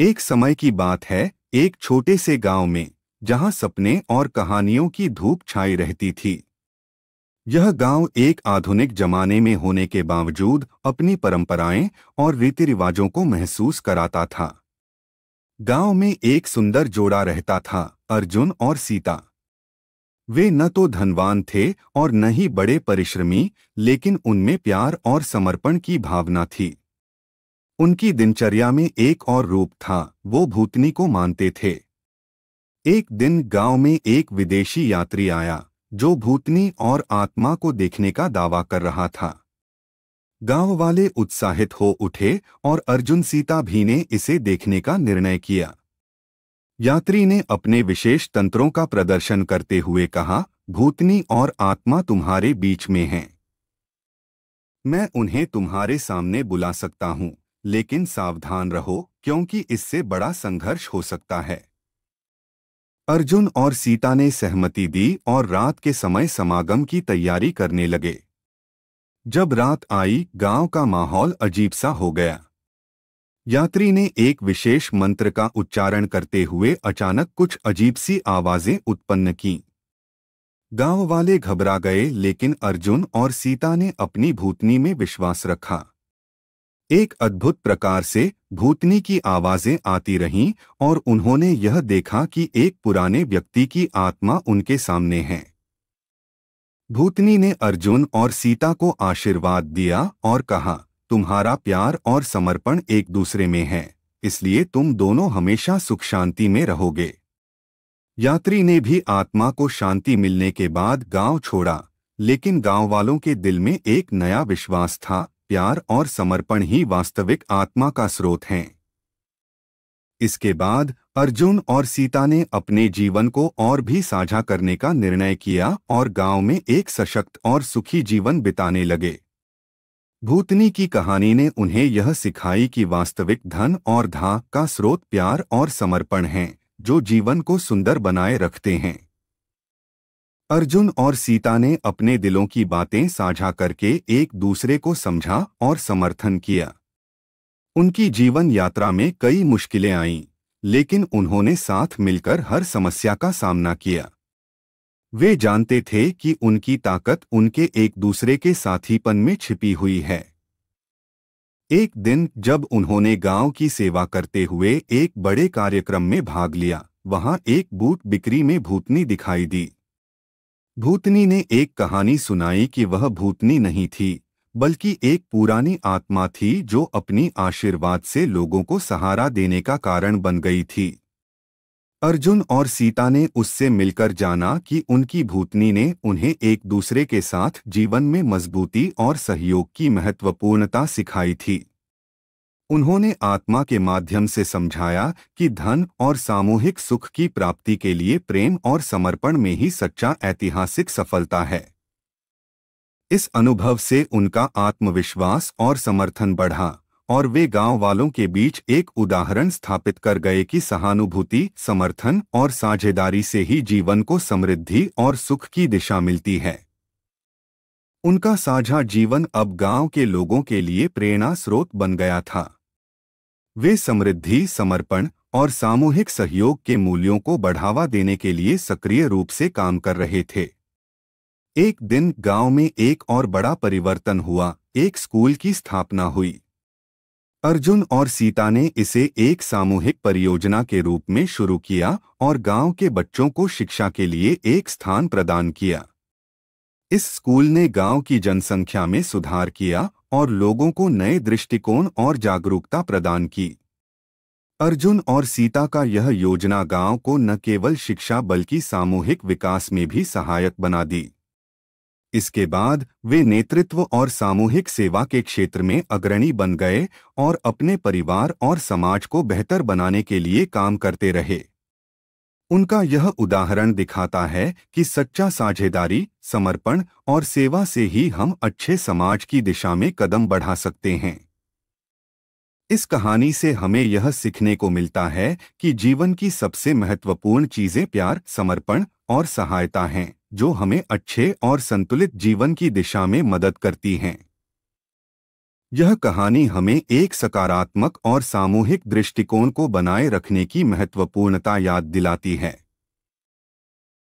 एक समय की बात है एक छोटे से गांव में जहां सपने और कहानियों की धूप छाई रहती थी यह गांव एक आधुनिक जमाने में होने के बावजूद अपनी परंपराएं और रीति रिवाजों को महसूस कराता था गांव में एक सुंदर जोड़ा रहता था अर्जुन और सीता वे न तो धनवान थे और न ही बड़े परिश्रमी लेकिन उनमें प्यार और समर्पण की भावना थी उनकी दिनचर्या में एक और रूप था वो भूतनी को मानते थे एक दिन गांव में एक विदेशी यात्री आया जो भूतनी और आत्मा को देखने का दावा कर रहा था गांव वाले उत्साहित हो उठे और अर्जुन सीता भी ने इसे देखने का निर्णय किया यात्री ने अपने विशेष तंत्रों का प्रदर्शन करते हुए कहा भूतनी और आत्मा तुम्हारे बीच में हैं मैं उन्हें तुम्हारे सामने बुला सकता हूं लेकिन सावधान रहो क्योंकि इससे बड़ा संघर्ष हो सकता है अर्जुन और सीता ने सहमति दी और रात के समय समागम की तैयारी करने लगे जब रात आई गांव का माहौल अजीब सा हो गया यात्री ने एक विशेष मंत्र का उच्चारण करते हुए अचानक कुछ अजीब सी आवाजें उत्पन्न की गांव वाले घबरा गए लेकिन अर्जुन और सीता ने अपनी भूतनी में विश्वास रखा एक अद्भुत प्रकार से भूतनी की आवाज़ें आती रहीं और उन्होंने यह देखा कि एक पुराने व्यक्ति की आत्मा उनके सामने है भूतनी ने अर्जुन और सीता को आशीर्वाद दिया और कहा तुम्हारा प्यार और समर्पण एक दूसरे में है इसलिए तुम दोनों हमेशा सुख शांति में रहोगे यात्री ने भी आत्मा को शांति मिलने के बाद गांव छोड़ा लेकिन गांव वालों के दिल में एक नया विश्वास था प्यार और समर्पण ही वास्तविक आत्मा का स्रोत हैं इसके बाद अर्जुन और सीता ने अपने जीवन को और भी साझा करने का निर्णय किया और गांव में एक सशक्त और सुखी जीवन बिताने लगे भूतनी की कहानी ने उन्हें यह सिखाई कि वास्तविक धन और धा का स्रोत प्यार और समर्पण हैं जो जीवन को सुंदर बनाए रखते हैं अर्जुन और सीता ने अपने दिलों की बातें साझा करके एक दूसरे को समझा और समर्थन किया उनकी जीवन यात्रा में कई मुश्किलें आईं लेकिन उन्होंने साथ मिलकर हर समस्या का सामना किया वे जानते थे कि उनकी ताकत उनके एक दूसरे के साथीपन में छिपी हुई है एक दिन जब उन्होंने गांव की सेवा करते हुए एक बड़े कार्यक्रम में भाग लिया वहां एक बूट बिक्री में भूतनी दिखाई दी भूतनी ने एक कहानी सुनाई कि वह भूतनी नहीं थी बल्कि एक पुरानी आत्मा थी जो अपनी आशीर्वाद से लोगों को सहारा देने का कारण बन गई थी अर्जुन और सीता ने उससे मिलकर जाना कि उनकी भूतनी ने उन्हें एक दूसरे के साथ जीवन में मजबूती और सहयोग की महत्वपूर्णता सिखाई थी उन्होंने आत्मा के माध्यम से समझाया कि धन और सामूहिक सुख की प्राप्ति के लिए प्रेम और समर्पण में ही सच्चा ऐतिहासिक सफलता है इस अनुभव से उनका आत्मविश्वास और समर्थन बढ़ा और वे गांव वालों के बीच एक उदाहरण स्थापित कर गए कि सहानुभूति समर्थन और साझेदारी से ही जीवन को समृद्धि और सुख की दिशा मिलती है उनका साझा जीवन अब गांव के लोगों के लिए प्रेरणा स्रोत बन गया था वे समृद्धि समर्पण और सामूहिक सहयोग के मूल्यों को बढ़ावा देने के लिए सक्रिय रूप से काम कर रहे थे एक दिन गांव में एक और बड़ा परिवर्तन हुआ एक स्कूल की स्थापना हुई अर्जुन और सीता ने इसे एक सामूहिक परियोजना के रूप में शुरू किया और गांव के बच्चों को शिक्षा के लिए एक स्थान प्रदान किया इस स्कूल ने गांव की जनसंख्या में सुधार किया और लोगों को नए दृष्टिकोण और जागरूकता प्रदान की अर्जुन और सीता का यह योजना गांव को न केवल शिक्षा बल्कि सामूहिक विकास में भी सहायक बना दी इसके बाद वे नेतृत्व और सामूहिक सेवा के क्षेत्र में अग्रणी बन गए और अपने परिवार और समाज को बेहतर बनाने के लिए काम करते रहे उनका यह उदाहरण दिखाता है कि सच्चा साझेदारी समर्पण और सेवा से ही हम अच्छे समाज की दिशा में कदम बढ़ा सकते हैं इस कहानी से हमें यह सीखने को मिलता है कि जीवन की सबसे महत्वपूर्ण चीजें प्यार समर्पण और सहायता हैं जो हमें अच्छे और संतुलित जीवन की दिशा में मदद करती हैं यह कहानी हमें एक सकारात्मक और सामूहिक दृष्टिकोण को बनाए रखने की महत्वपूर्णता याद दिलाती है